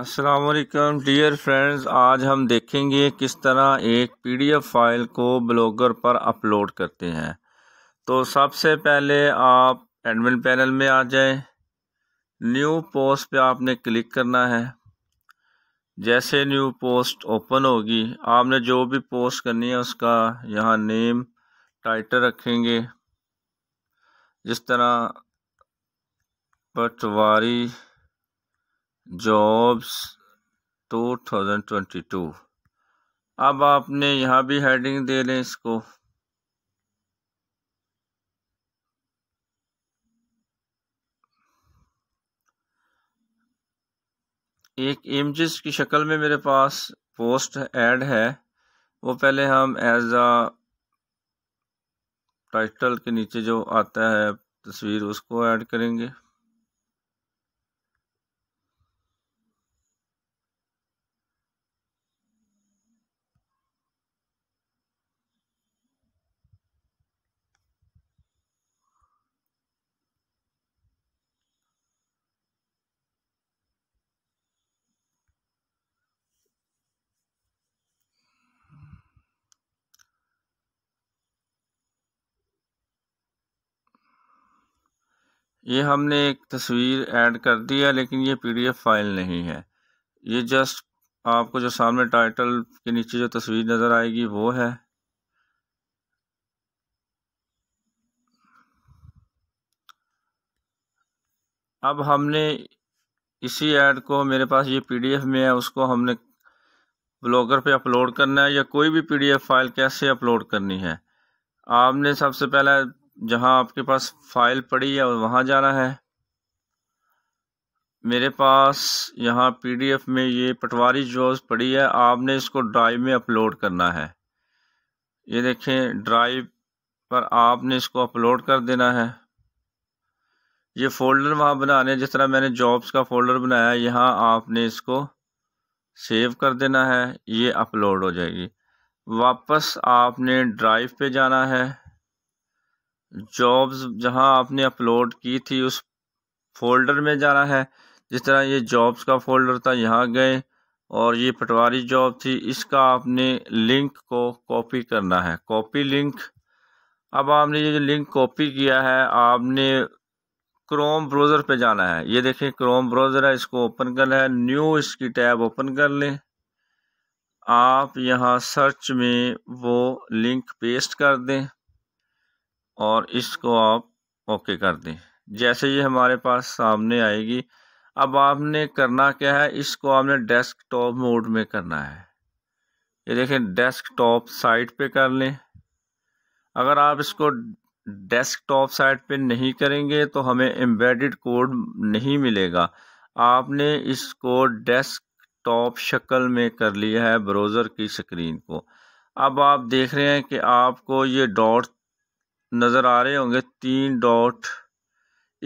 Aslam dear friends आज हम देखेंगे किस तरह एक पीडीएफ फाइल को ब्लॉगर पर अपलोड करते हैं तो सबसे पहले आप एडमिन पैनल में आ जाएं न्यू पोस्ट पे आपने क्लिक करना है जैसे न्यू पोस्ट ओपन होगी आपने जो भी पोस्ट करनी है उसका यहाँ नेम टाइटल रखेंगे जिस तरह पटवारी जॉब्स 2022 अब आपने यहाँ भी हेडिंग दे लें इसको एक इमेजेस की शक्ल में मेरे पास पोस्ट ऐड है वो पहले हम एज आ टाइटल के नीचे जो आता है तस्वीर उसको ऐड करेंगे ये हमने एक तस्वीर ऐड कर दी है लेकिन ये पीडीएफ फाइल नहीं है ये जस्ट आपको जो सामने टाइटल के नीचे जो तस्वीर नज़र आएगी वो है अब हमने इसी ऐड को मेरे पास ये पीडीएफ में है उसको हमने ब्लॉगर पे अपलोड करना है या कोई भी पीडीएफ फाइल कैसे अपलोड करनी है आपने सबसे पहले जहाँ आपके पास फाइल पड़ी है वहाँ जाना है मेरे पास यहाँ पीडीएफ में ये पटवारी जॉब पड़ी है आपने इसको ड्राइव में अपलोड करना है ये देखें ड्राइव पर आपने इसको अपलोड कर देना है ये फोल्डर वहाँ बनाने जिस तरह मैंने जॉब्स का फोल्डर बनाया यहाँ आपने इसको सेव कर देना है ये अपलोड हो जाएगी वापस आपने ड्राइव पे जाना है जॉब्स जहां आपने अपलोड की थी उस फोल्डर में जाना है जिस तरह ये जॉब्स का फोल्डर था यहाँ गए और ये पटवारी जॉब थी इसका आपने लिंक को कॉपी करना है कॉपी लिंक अब आपने ये जो लिंक कॉपी किया है आपने क्रोम ब्राउज़र पे जाना है ये देखें क्रोम ब्राउज़र है इसको ओपन करना है न्यू इसकी टैब ओपन कर लें आप यहाँ सर्च में वो लिंक पेस्ट कर दें और इसको आप ओके कर दें जैसे ये हमारे पास सामने आएगी अब आपने करना क्या है इसको आपने डेस्कटॉप मोड में करना है ये देखें डेस्कटॉप साइट पे कर लें अगर आप इसको डेस्कटॉप साइट पे नहीं करेंगे तो हमें एम्बेडेड कोड नहीं मिलेगा आपने इसको डेस्कटॉप शक्ल में कर लिया है ब्राउज़र की स्क्रीन को अब आप देख रहे हैं कि आपको ये डॉट नज़र आ रहे होंगे तीन डॉट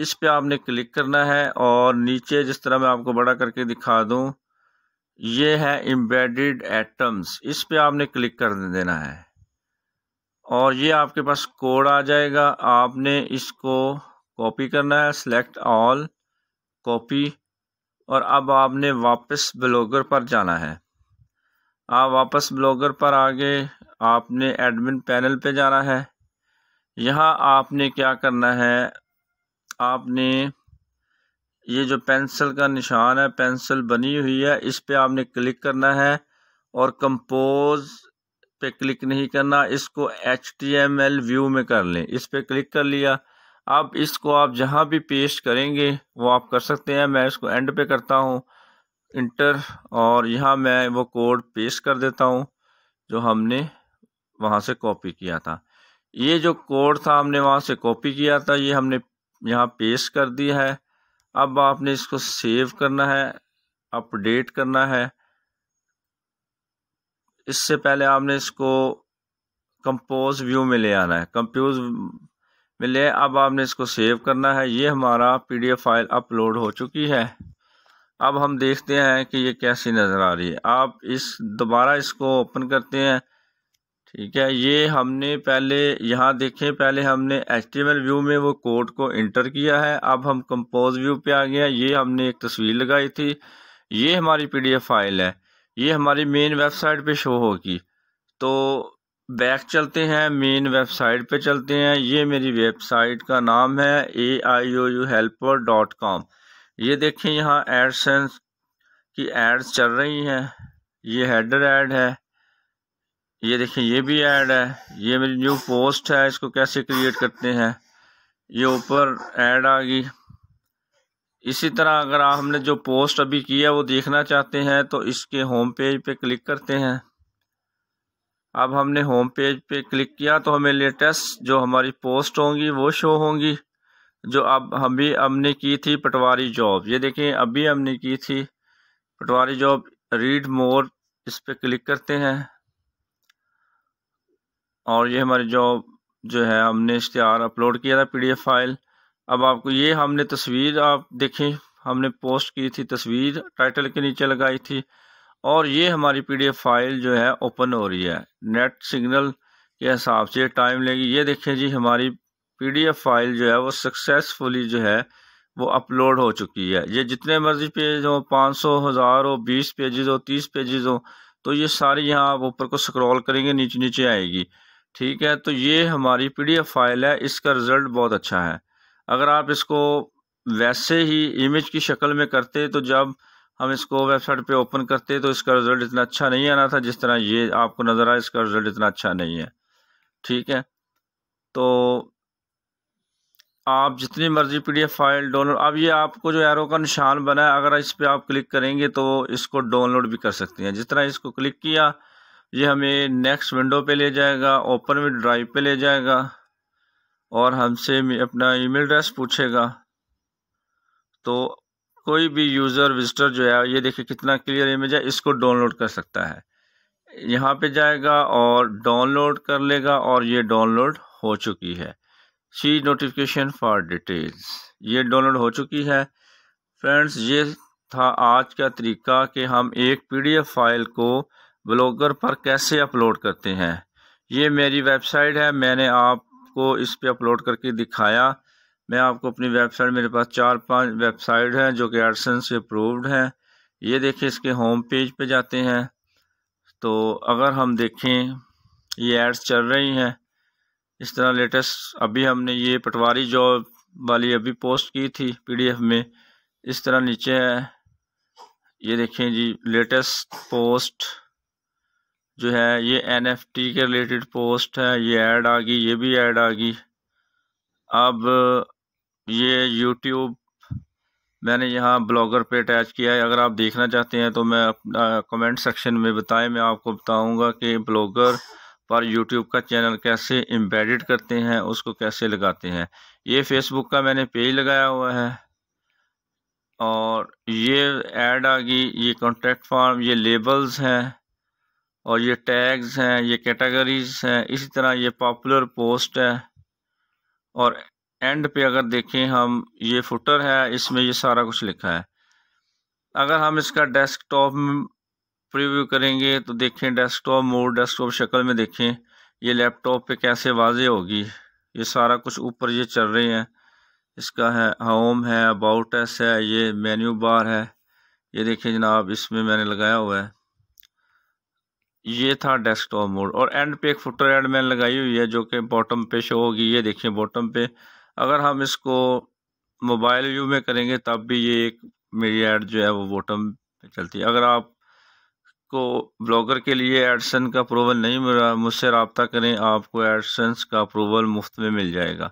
इस पे आपने क्लिक करना है और नीचे जिस तरह मैं आपको बड़ा करके दिखा दूं ये है एम्बेडेड एटम्स इस पे आपने क्लिक कर देना है और ये आपके पास कोड आ जाएगा आपने इसको कॉपी करना है सेलेक्ट ऑल कॉपी और अब आपने वापस ब्लॉगर पर जाना है आप वापस ब्लॉगर पर आगे आपने एडमिन पैनल पे जाना है यहाँ आपने क्या करना है आपने ये जो पेंसिल का निशान है पेंसिल बनी हुई है इस पर आपने क्लिक करना है और कंपोज पे क्लिक नहीं करना इसको H T M L view में कर लें इस पर क्लिक कर लिया अब इसको आप जहाँ भी पेस्ट करेंगे वो आप कर सकते हैं मैं इसको एंड पे करता हूँ इंटर और यहाँ मैं वो कोड पेस्ट कर देता हूँ जो हमने वहाँ से कॉपी किया था ये जो कोड था हमने वहाँ से कॉपी किया था ये हमने यहाँ पेश कर दिया है अब आपने इसको सेव करना है अपडेट करना है इससे पहले आपने इसको कंपोज व्यू में ले आना है कंप्यूज में ले अब आपने इसको सेव करना है ये हमारा पीडीएफ फाइल अपलोड हो चुकी है अब हम देखते हैं कि ये कैसी नज़र आ रही है आप इस दोबारा इसको ओपन करते हैं ठीक है ये हमने पहले यहाँ देखें पहले हमने एच व्यू में वो कोड को इंटर किया है अब हम कंपोज व्यू पे आ गया ये हमने एक तस्वीर लगाई थी ये हमारी पीडीएफ फाइल है ये हमारी मेन वेबसाइट पे शो होगी तो बैक चलते हैं मेन वेबसाइट पे चलते हैं ये मेरी वेबसाइट का नाम है A I O U helper dot com ये देखें यहाँ एडसेंस की एड्स चल रही हैं ये हेडर एड है ये देखिए ये भी ऐड है ये मेरी न्यू पोस्ट है इसको कैसे क्रिएट करते हैं ये ऊपर ऐड आ गई इसी तरह अगर आप हमने जो पोस्ट अभी किया है वो देखना चाहते हैं तो इसके होम पेज पे क्लिक करते हैं अब हमने होम पेज पे क्लिक किया तो हमें लेटेस्ट जो हमारी पोस्ट होंगी वो शो होंगी जो अब हम भी हमने की थी पटवारी जॉब ये देखें अभी हमने की थी पटवारी जॉब रीड मोर इस पर क्लिक करते हैं और ये हमारी जॉब जो है हमने इश्तहार अपलोड किया था पीडीएफ फाइल अब आपको ये हमने तस्वीर आप देखें हमने पोस्ट की थी तस्वीर टाइटल के नीचे लगाई थी और ये हमारी पीडीएफ फाइल जो है ओपन हो रही है नेट सिग्नल के हिसाब से टाइम लेगी ये देखें जी हमारी पीडीएफ फाइल जो है वो सक्सेसफुली जो है वो अपलोड हो चुकी है ये जितने मर्जी पेज हो पाँच सौ हज़ार हो बीस पेजेज़ हो तीस पेजेज़ हो तो ये सारी यहाँ आप ऊपर को स्क्रॉल करेंगे नीचे नीचे आएगी ठीक है तो ये हमारी पीडीएफ फाइल है इसका रिज़ल्ट बहुत अच्छा है अगर आप इसको वैसे ही इमेज की शक्ल में करते तो जब हम इसको वेबसाइट पे ओपन करते तो इसका रिज़ल्ट इतना अच्छा नहीं आना था जिस तरह ये आपको नज़र आया इसका रिज़ल्ट इतना अच्छा नहीं है ठीक है तो आप जितनी मर्ज़ी पीडीएफ फाइल डाउनलोड अब ये आपको जो एरो का निशान बना है अगर इस पर आप क्लिक करेंगे तो इसको डाउनलोड भी कर सकते हैं जिस तरह इसको क्लिक किया ये हमें नेक्स्ट विंडो पे ले जाएगा ओपन विद ड्राइव पे ले जाएगा और हमसे अपना ईमेल एड्रेस पूछेगा तो कोई भी यूज़र विजिटर जो है ये देखिए कितना क्लियर इमेज है इसको डाउनलोड कर सकता है यहाँ पे जाएगा और डाउनलोड कर लेगा और ये डाउनलोड हो चुकी है सी नोटिफिकेशन फॉर डिटेल्स ये डाउनलोड हो चुकी है फ्रेंड्स ये था आज का तरीका कि हम एक पीडीएफ फाइल को ब्लॉगर पर कैसे अपलोड करते हैं ये मेरी वेबसाइट है मैंने आपको इस पे अपलोड करके दिखाया मैं आपको अपनी वेबसाइट मेरे पास चार पांच वेबसाइट हैं जो कि एडसन से अप्रूव्ड हैं ये देखिए इसके होम पेज पे जाते हैं तो अगर हम देखें ये एड्स चल रही हैं इस तरह लेटेस्ट अभी हमने ये पटवारी जॉब वाली अभी पोस्ट की थी पीडीएफ में इस तरह नीचे है ये देखें जी लेटेस्ट पोस्ट जो है ये एन एफ टी के रिलेटेड पोस्ट है ये ऐड आ गई ये भी ऐड आ गई अब ये यूट्यूब मैंने यहाँ ब्लॉगर पे अटैच किया है अगर आप देखना चाहते हैं तो मैं अपना कमेंट सेक्शन में बताएं मैं आपको बताऊंगा कि ब्लॉगर पर यूट्यूब का चैनल कैसे एम्बेडेड करते हैं उसको कैसे लगाते हैं ये फेसबुक का मैंने पेज लगाया हुआ है और ये ऐड आ गई ये कॉन्टैक्ट फॉर्म ये लेबल्स हैं और ये टैग्स हैं ये कैटेगरीज हैं इसी तरह ये पॉपुलर पोस्ट है और एंड पे अगर देखें हम ये फुटर है इसमें ये सारा कुछ लिखा है अगर हम इसका डेस्कटॉप में प्रीव्यू करेंगे तो देखें डेस्कटॉप मोड डेस्कटॉप शक्ल में देखें ये लैपटॉप पे कैसे वाजे होगी ये सारा कुछ ऊपर ये चल रहे हैं इसका है होम है अबाउट एस है ये मेन्यू बार है ये देखें जनाब इसमें मैंने लगाया हुआ है ये था डेस्कटॉप मोड और एंड पे एक फुटर एड मैंने लगाई हुई है जो कि बॉटम पे शो होगी ये देखिए बॉटम पे अगर हम इसको मोबाइल व्यू में करेंगे तब भी ये एक मेरी ऐड जो है वो बॉटम पे चलती है अगर आप को ब्लॉगर के लिए एडसन का अप्रूवल नहीं मिल रहा मुझसे रबता करें आपको एडसन्स का अप्रूवल मुफ्त में मिल जाएगा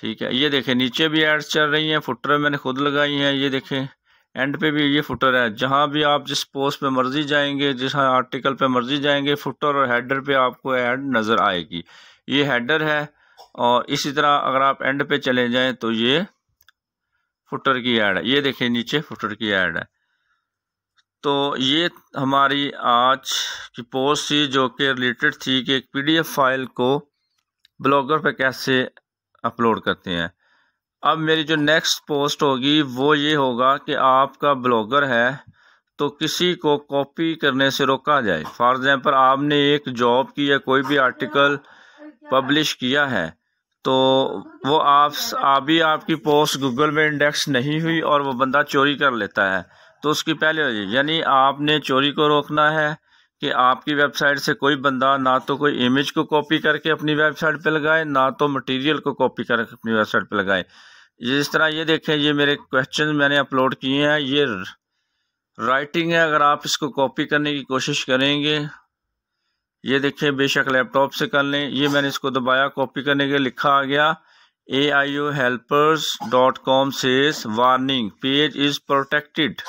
ठीक है ये देखें नीचे भी एड्स चल रही हैं फुटर मैंने खुद लगाई हैं ये देखें एंड पे भी ये फुटर है जहाँ भी आप जिस पोस्ट पे मर्जी जाएंगे जिस आर्टिकल पे मर्जी जाएंगे फुटर और हेडर पे आपको ऐड नज़र आएगी ये हेडर है और इसी तरह अगर आप एंड पे चले जाएं तो ये फुटर की ऐड है ये देखिए नीचे फुटर की ऐड है तो ये हमारी आज की पोस्ट थी जो कि रिलेटेड थी कि एक पीडीएफ फाइल को ब्लॉगर पर कैसे अपलोड करते हैं अब मेरी जो नेक्स्ट पोस्ट होगी वो ये होगा कि आपका ब्लॉगर है तो किसी को कॉपी करने से रोका जाए फॉर एग्ज़ाम्पल आपने एक जॉब की या कोई भी आर्टिकल पब्लिश किया है तो वो आप अभी आपकी पोस्ट गूगल में इंडेक्स नहीं हुई और वो बंदा चोरी कर लेता है तो उसकी पहले वजह यानी आपने चोरी को रोकना है कि आपकी वेबसाइट से कोई बंदा ना तो कोई इमेज को कॉपी करके अपनी वेबसाइट पे लगाए ना तो मटेरियल को कॉपी करके अपनी वेबसाइट पे लगाए इस तरह ये देखें ये मेरे क्वेश्चन मैंने अपलोड किए हैं ये राइटिंग है अगर आप इसको कॉपी करने की कोशिश करेंगे ये देखें बेशक लैपटॉप से कर लें ये मैंने इसको दबाया कॉपी करने के लिखा आ गया A I U helpers dot com से वार्निंग पेज इज़ प्रोटेक्टेड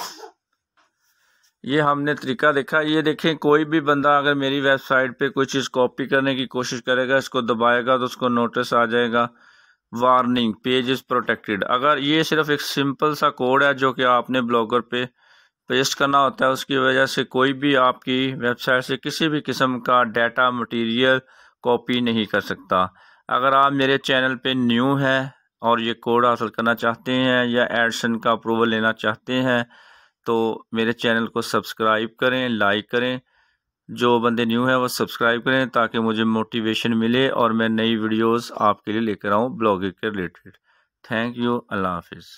ये हमने तरीका देखा ये देखें कोई भी बंदा अगर मेरी वेबसाइट पे कोई चीज़ कॉपी करने की कोशिश करेगा इसको दबाएगा तो उसको नोटिस आ जाएगा वार्निंग पेज इज़ प्रोटेक्टेड अगर ये सिर्फ एक सिंपल सा कोड है जो कि आपने ब्लॉगर पे पेस्ट करना होता है उसकी वजह से कोई भी आपकी वेबसाइट से किसी भी किस्म का डाटा मटेरियल कॉपी नहीं कर सकता अगर आप मेरे चैनल पे न्यू हैं और ये कोड हासिल करना चाहते हैं या एडसन का अप्रूवल लेना चाहते हैं तो मेरे चैनल को सब्सक्राइब करें लाइक करें जो बंदे न्यू हैं वो सब्सक्राइब करें ताकि मुझे मोटिवेशन मिले और मैं नई वीडियोस आपके लिए लेकर आऊँ ब्लॉगिंग के रिलेटेड थैंक यू अल्लाह हाफिज़